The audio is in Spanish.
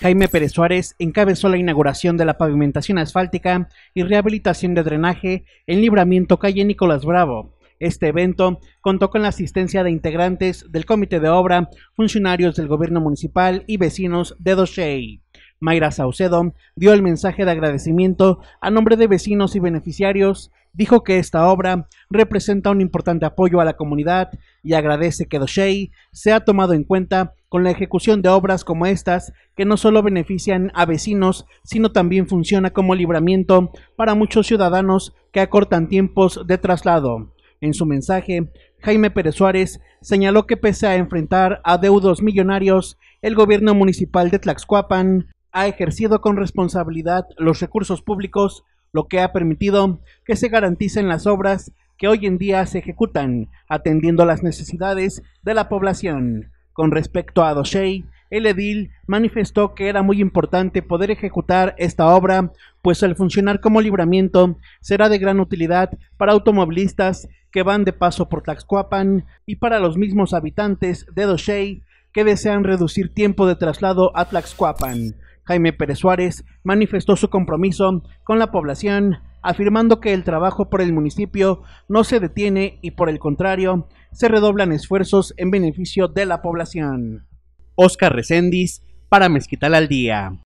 Jaime Pérez Suárez encabezó la inauguración de la pavimentación asfáltica y rehabilitación de drenaje en Libramiento Calle Nicolás Bravo. Este evento contó con la asistencia de integrantes del Comité de Obra, funcionarios del Gobierno Municipal y vecinos de Doshey. Mayra Saucedo dio el mensaje de agradecimiento a nombre de vecinos y beneficiarios. Dijo que esta obra representa un importante apoyo a la comunidad y agradece que Doshey ha tomado en cuenta con la ejecución de obras como estas que no solo benefician a vecinos, sino también funciona como libramiento para muchos ciudadanos que acortan tiempos de traslado. En su mensaje, Jaime Pérez Suárez señaló que pese a enfrentar a deudos millonarios, el gobierno municipal de Tlaxcuapan ha ejercido con responsabilidad los recursos públicos, lo que ha permitido que se garanticen las obras que hoy en día se ejecutan, atendiendo las necesidades de la población. Con respecto a Doshei, el edil manifestó que era muy importante poder ejecutar esta obra, pues al funcionar como libramiento será de gran utilidad para automovilistas que van de paso por Tlaxcuapan y para los mismos habitantes de Doshei que desean reducir tiempo de traslado a Tlaxcuapan. Jaime Pérez Suárez manifestó su compromiso con la población afirmando que el trabajo por el municipio no se detiene y por el contrario, se redoblan esfuerzos en beneficio de la población. Oscar Recendis, para Mezquital al Día.